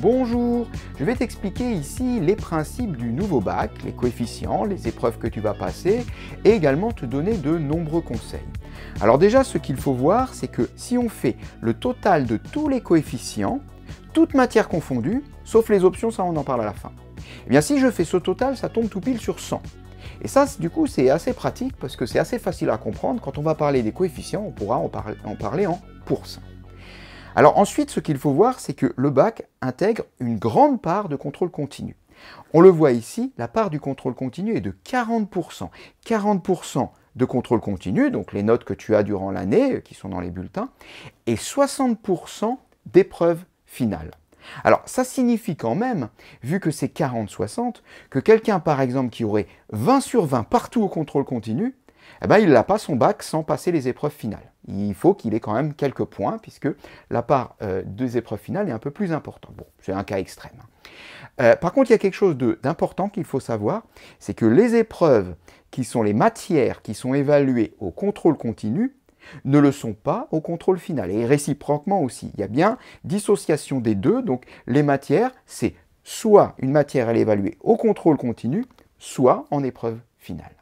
Bonjour, je vais t'expliquer ici les principes du nouveau bac, les coefficients, les épreuves que tu vas passer et également te donner de nombreux conseils. Alors déjà ce qu'il faut voir c'est que si on fait le total de tous les coefficients, toutes matières confondues, sauf les options, ça on en parle à la fin. Eh bien si je fais ce total, ça tombe tout pile sur 100. Et ça, du coup, c'est assez pratique parce que c'est assez facile à comprendre. Quand on va parler des coefficients, on pourra en, parler en, parler en pourcent. Alors ensuite, ce qu'il faut voir, c'est que le bac intègre une grande part de contrôle continu. On le voit ici, la part du contrôle continu est de 40%. 40% de contrôle continu, donc les notes que tu as durant l'année, euh, qui sont dans les bulletins, et 60% d'épreuves finales. Alors ça signifie quand même, vu que c'est 40-60, que quelqu'un par exemple qui aurait 20 sur 20 partout au contrôle continu, eh ben, il n'a pas son bac sans passer les épreuves finales. Il faut qu'il ait quand même quelques points, puisque la part euh, des épreuves finales est un peu plus importante. Bon, c'est un cas extrême. Hein. Euh, par contre, il y a quelque chose d'important qu'il faut savoir, c'est que les épreuves qui sont les matières qui sont évaluées au contrôle continu ne le sont pas au contrôle final, et réciproquement aussi. Il y a bien dissociation des deux, donc les matières, c'est soit une matière à l'évaluer au contrôle continu, soit en épreuve finale.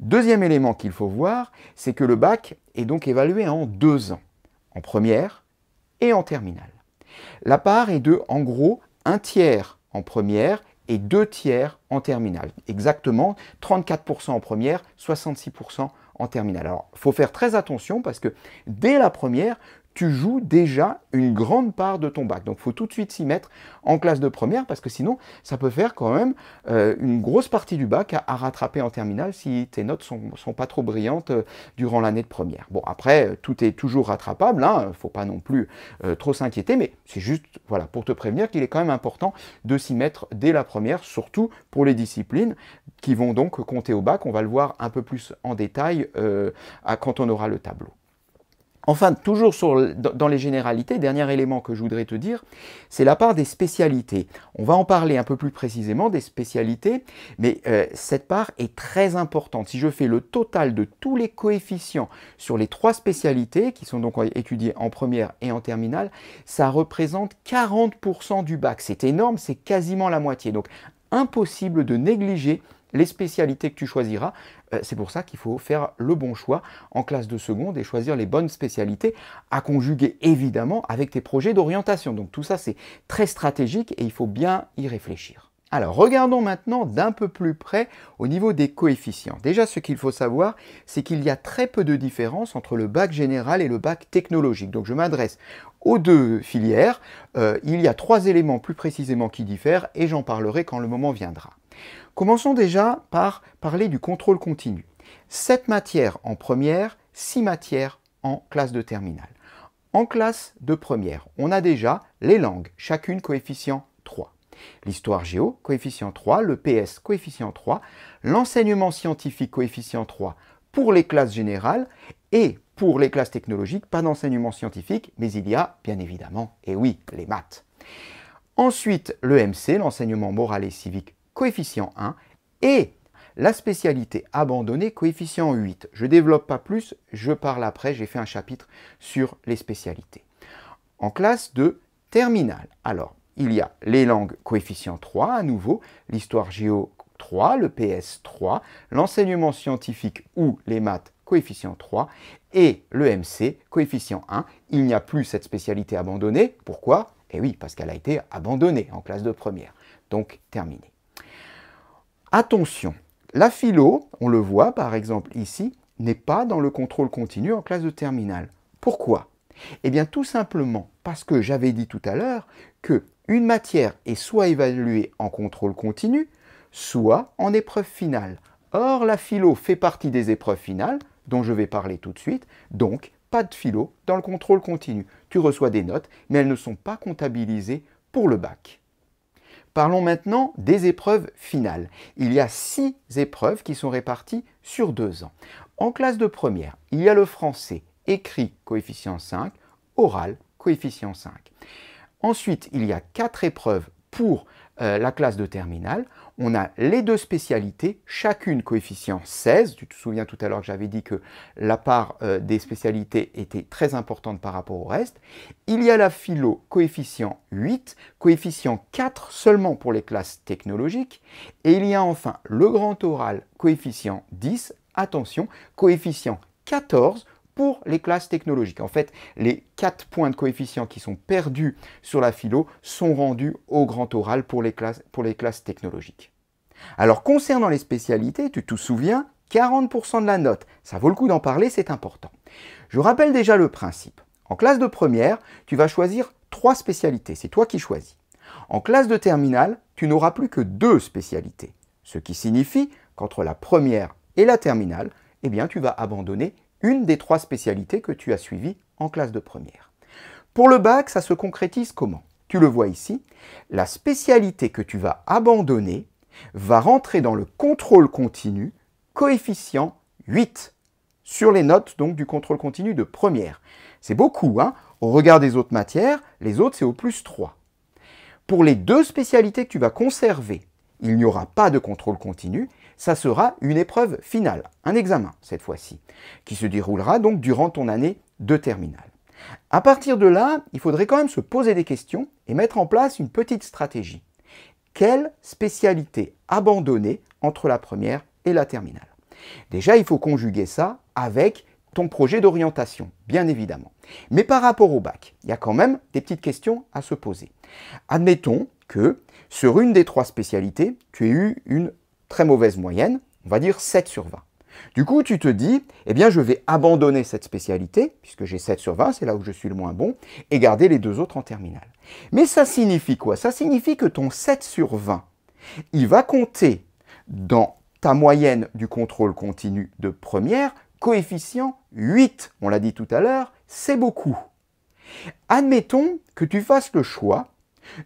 Deuxième élément qu'il faut voir, c'est que le bac est donc évalué en deux ans, en première et en terminale. La part est de, en gros, un tiers en première et deux tiers en terminale. Exactement, 34% en première, 66% en terminale. Alors, il faut faire très attention parce que dès la première, tu joues déjà une grande part de ton bac. Donc il faut tout de suite s'y mettre en classe de première parce que sinon ça peut faire quand même euh, une grosse partie du bac à, rattraper en terminale si tes notes sont, sont pas trop brillantes euh, durant l'année de première. Bon après euh, tout est toujours rattrapable, hein, faut pas non plus trop s'inquiéter, mais c'est juste voilà pour te prévenir qu'il est quand même important de s'y mettre dès la première, surtout pour les disciplines qui vont donc compter au bac. On va le voir un peu plus en détail quand on aura le tableau. Enfin, toujours dans les généralités, dernier élément que je voudrais te dire, c'est la part des spécialités. On va en parler un peu plus précisément des spécialités, mais euh, cette part est très importante. Si je fais le total de tous les coefficients sur les trois spécialités, qui sont donc étudiées en première et en terminale, ça représente 40% du bac. C'est énorme, c'est quasiment la moitié. Donc impossible de négliger les spécialités que tu choisiras. Euh, c'est pour ça qu'il faut faire le bon choix en classe de seconde et choisir les bonnes spécialités à conjuguer évidemment avec tes projets d'orientation. Donc tout ça, c'est très stratégique et il faut bien y réfléchir. Alors, regardons maintenant d'un peu plus près au niveau des coefficients. Déjà, ce qu'il faut savoir, c'est qu'il y a très peu de différence entre le bac général et le bac technologique. Donc, je m'adresse aux deux filières. Euh, il y a trois éléments plus précisément qui diffèrent et j'en parlerai quand le moment viendra. Commençons déjà par parler du contrôle continu. Sept matières en première, six matières en classe de terminale. En classe de première, on a déjà les langues, chacune coefficient l'histoire géo, coefficient 3, le PS, coefficient 3, l'enseignement scientifique, coefficient 3, pour les classes générales, et pour les classes technologiques, pas d'enseignement scientifique, mais il y a, bien évidemment, et oui, les maths. Ensuite, le mc l'enseignement moral et civique, coefficient 1, et la spécialité abandonnée, coefficient 8. Je ne développe pas plus, je parle après, j'ai fait un chapitre sur les spécialités. En classe de terminale, alors, il y a les langues coefficient 3 à nouveau, l'histoire géo 3, le PS 3, l'enseignement scientifique ou les maths coefficient 3 et le MC coefficient 1. Il n'y a plus cette spécialité abandonnée. Pourquoi Eh oui, parce qu'elle a été abandonnée en classe de première. Donc terminée. Attention, la philo, on le voit par exemple ici, n'est pas dans le contrôle continu en classe de terminale. Pourquoi eh bien tout simplement parce que j'avais dit tout à l'heure que une matière est soit évaluée en contrôle continu, soit en épreuve finale. Or la philo fait partie des épreuves finales dont je vais parler tout de suite, donc pas de philo dans le contrôle continu. Tu reçois des notes, mais elles ne sont pas comptabilisées pour le bac. Parlons maintenant des épreuves finales. Il y a six épreuves qui sont réparties sur deux ans. En classe de première, il y a le français, écrit coefficient 5, oral coefficient 5. Ensuite, il y a quatre épreuves pour euh, la classe de terminale. On a les deux spécialités, chacune coefficient 16. Tu te souviens tout à l'heure que j'avais dit que la part euh, des spécialités était très importante par rapport au reste. Il y a la philo coefficient 8, coefficient 4 seulement pour les classes technologiques. Et il y a enfin le grand oral coefficient 10, attention, coefficient 14 pour les classes technologiques. En fait, les quatre points de coefficient qui sont perdus sur la philo sont rendus au grand oral pour les classes, pour les classes technologiques. Alors concernant les spécialités, tu te souviens, 40% de la note. Ça vaut le coup d'en parler, c'est important. Je rappelle déjà le principe. En classe de première, tu vas choisir trois spécialités, c'est toi qui choisis. En classe de terminale, tu n'auras plus que deux spécialités, ce qui signifie qu'entre la première et la terminale, eh bien, tu vas abandonner une des trois spécialités que tu as suivies en classe de première. Pour le bac, ça se concrétise comment Tu le vois ici, la spécialité que tu vas abandonner va rentrer dans le contrôle continu coefficient 8 sur les notes donc du contrôle continu de première. C'est beaucoup, hein Au regard des autres matières, les autres c'est au plus 3. Pour les deux spécialités que tu vas conserver, il n'y aura pas de contrôle continu ça sera une épreuve finale, un examen cette fois-ci, qui se déroulera donc durant ton année de terminale. À partir de là, il faudrait quand même se poser des questions et mettre en place une petite stratégie. Quelle spécialité abandonner entre la première et la terminale Déjà, il faut conjuguer ça avec ton projet d'orientation, bien évidemment. Mais par rapport au bac, il y a quand même des petites questions à se poser. Admettons que sur une des trois spécialités, tu aies eu une très mauvaise moyenne, on va dire 7 sur 20. Du coup, tu te dis, eh bien, je vais abandonner cette spécialité, puisque j'ai 7 sur 20, c'est là où je suis le moins bon, et garder les deux autres en terminale. Mais ça signifie quoi Ça signifie que ton 7 sur 20, il va compter dans ta moyenne du contrôle continu de première, coefficient 8, on l'a dit tout à l'heure, c'est beaucoup. Admettons que tu fasses le choix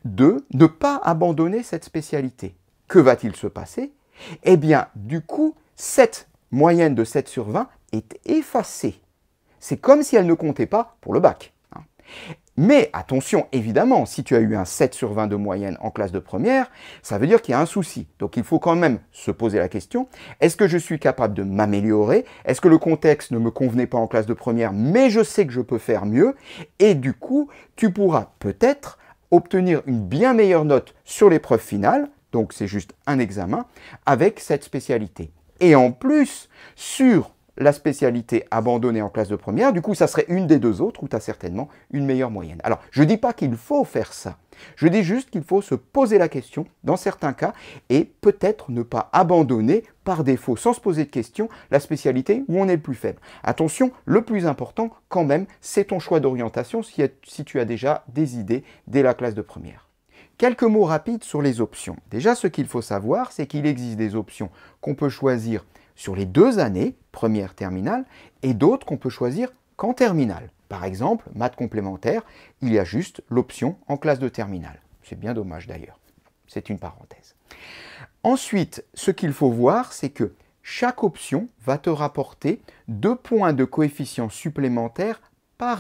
de ne pas abandonner cette spécialité. Que va-t-il se passer eh bien, du coup, cette moyenne de 7 sur 20 est effacée. C'est comme si elle ne comptait pas pour le bac. Hein. Mais attention, évidemment, si tu as eu un 7 sur 20 de moyenne en classe de première, ça veut dire qu'il y a un souci. Donc il faut quand même se poser la question, est-ce que je suis capable de m'améliorer Est-ce que le contexte ne me convenait pas en classe de première, mais je sais que je peux faire mieux Et du coup, tu pourras peut-être obtenir une bien meilleure note sur l'épreuve finale donc c'est juste un examen, avec cette spécialité. Et en plus, sur la spécialité abandonnée en classe de première, du coup, ça serait une des deux autres où tu as certainement une meilleure moyenne. Alors, je ne dis pas qu'il faut faire ça. Je dis juste qu'il faut se poser la question, dans certains cas, et peut-être ne pas abandonner par défaut, sans se poser de question, la spécialité où on est le plus faible. Attention, le plus important, quand même, c'est ton choix d'orientation si tu as déjà des idées dès la classe de première. Quelques mots rapides sur les options. Déjà, ce qu'il faut savoir, c'est qu'il existe des options qu'on peut choisir sur les deux années, première terminale, et d'autres qu'on peut choisir qu'en terminale. Par exemple, maths complémentaire, il y a juste l'option en classe de terminale. C'est bien dommage d'ailleurs. C'est une parenthèse. Ensuite, ce qu'il faut voir, c'est que chaque option va te rapporter deux points de coefficient supplémentaires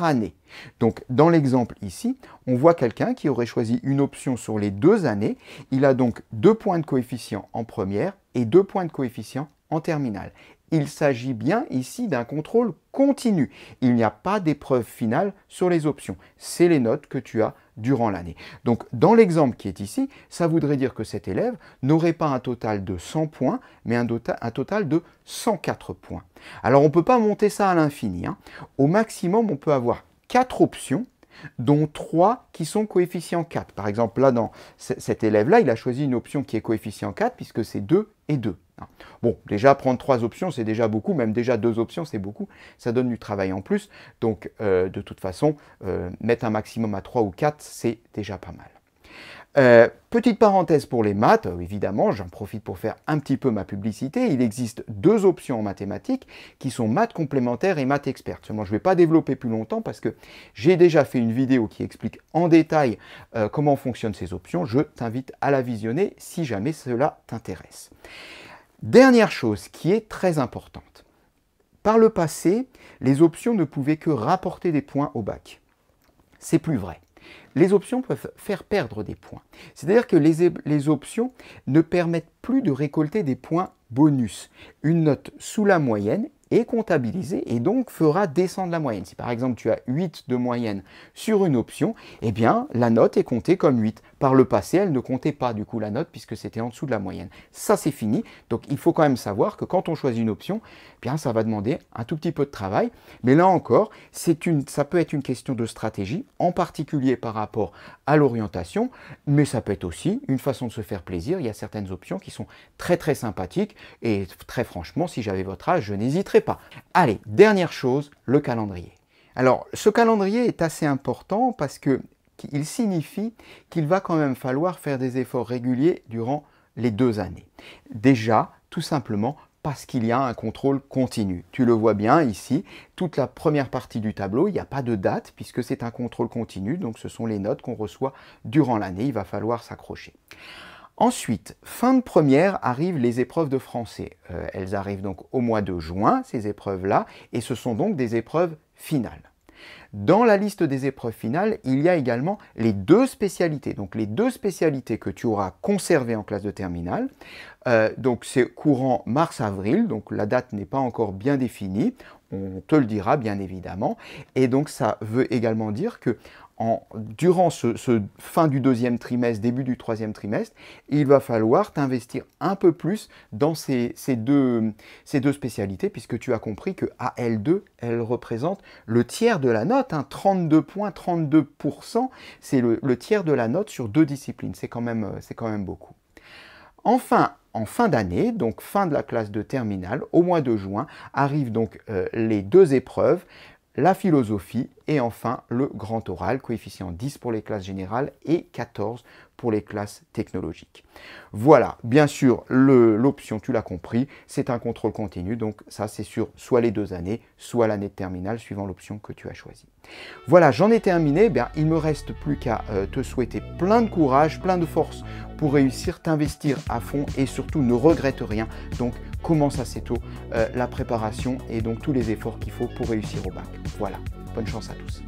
année. Donc dans l'exemple ici, on voit quelqu'un qui aurait choisi une option sur les deux années. Il a donc deux points de coefficient en première et deux points de coefficient en terminale il s'agit bien ici d'un contrôle continu. Il n'y a pas d'épreuve finale sur les options. C'est les notes que tu as durant l'année. Donc dans l'exemple qui est ici, ça voudrait dire que cet élève n'aurait pas un total de 100 points, mais un, total de 104 points. Alors on ne peut pas monter ça à l'infini. Hein. Au maximum, on peut avoir 4 options dont 3 qui sont coefficients 4. Par exemple, là, dans cet élève-là, il a choisi une option qui est coefficient 4, puisque c'est 2 et 2. Hein. Bon, déjà, prendre 3 options, c'est déjà beaucoup, même déjà 2 options, c'est beaucoup, ça donne du travail en plus. Donc, euh, de toute façon, euh, mettre un maximum à 3 ou 4, c'est déjà pas mal. Euh, petite parenthèse pour les maths, euh, évidemment, j'en profite pour faire un petit peu ma publicité. Il existe deux options en mathématiques qui sont maths complémentaires et maths expertes. Seulement, je ne vais pas développer plus longtemps parce que j'ai déjà fait une vidéo qui explique en détail euh, comment fonctionnent ces options. Je t'invite à la visionner si jamais cela t'intéresse. Dernière chose qui est très importante. Par le passé, les options ne pouvaient que rapporter des points au bac. C'est plus vrai les options peuvent faire perdre des points. C'est-à-dire que les, options ne permettent plus de récolter des points bonus. Une note sous la moyenne est comptabilisé et donc fera descendre la moyenne. Si par exemple tu as 8 de moyenne sur une option, eh bien la note est comptée comme 8. Par le passé, elle ne comptait pas du coup la note puisque c'était en dessous de la moyenne. Ça c'est fini. Donc il faut quand même savoir que quand on choisit une option, eh bien ça va demander un tout petit peu de travail. Mais là encore, c'est une, ça peut être une question de stratégie, en particulier par rapport à l'orientation, mais ça peut être aussi une façon de se faire plaisir. Il y a certaines options qui sont très très sympathiques et très franchement, si j'avais votre âge, je n'hésiterais Allez, dernière chose, le calendrier. Alors, ce calendrier est assez important parce qu'il signifie qu'il va quand même falloir faire des efforts réguliers durant les deux années. Déjà, tout simplement parce qu'il y a un contrôle continu. Tu le vois bien ici, toute la première partie du tableau, il n'y a pas de date puisque c'est un contrôle continu, donc ce sont les notes qu'on reçoit durant l'année, il va falloir s'accrocher. Ensuite, fin de première, arrivent les épreuves de français. Euh, elles arrivent donc au mois de juin, ces épreuves-là, et ce sont donc des épreuves finales. Dans la liste des épreuves finales, il y a également les deux spécialités. Donc les deux spécialités que tu auras conservées en classe de terminale. Euh, donc c'est courant mars-avril, donc la date n'est pas encore bien définie. On te le dira bien évidemment. Et donc ça veut également dire que durant ce, fin du deuxième trimestre, début du troisième trimestre, il va falloir t'investir un peu plus dans ces, deux, spécialités, puisque tu as compris que AL2, elle représente le tiers de la note, un hein, 32 points, 32%, c'est le, tiers de la note sur deux disciplines, c'est quand même, beaucoup. Enfin, en fin d'année, donc fin de la classe de terminale, au mois de juin, arrivent donc euh, les deux épreuves, la philosophie et enfin le grand oral, coefficient 10 pour les classes générales et 14 pour les classes technologiques. Voilà, bien sûr, l'option, tu l'as compris, c'est un contrôle continu, donc ça c'est sur soit les deux années, soit l'année de terminale, suivant l'option que tu as choisie. Voilà, j'en ai terminé, eh bien, il me reste plus qu'à euh, te souhaiter plein de courage, plein de force pour réussir, t'investir à fond et surtout ne regrette rien. Donc commence assez tôt euh, la préparation et donc tous les efforts qu'il faut pour réussir au bac. Voilà, bonne chance à tous.